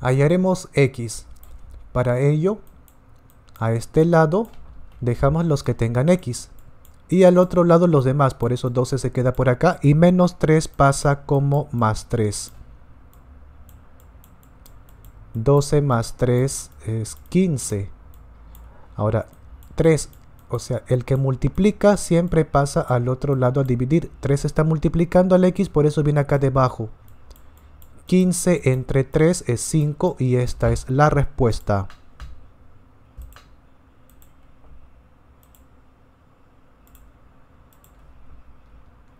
hallaremos x. Para ello, a este lado dejamos los que tengan x. Y al otro lado los demás, por eso 12 se queda por acá y menos 3 pasa como más 3. 12 más 3 es 15. Ahora, 3, o sea, el que multiplica siempre pasa al otro lado a dividir. 3 está multiplicando al x, por eso viene acá debajo. 15 entre 3 es 5 y esta es la respuesta.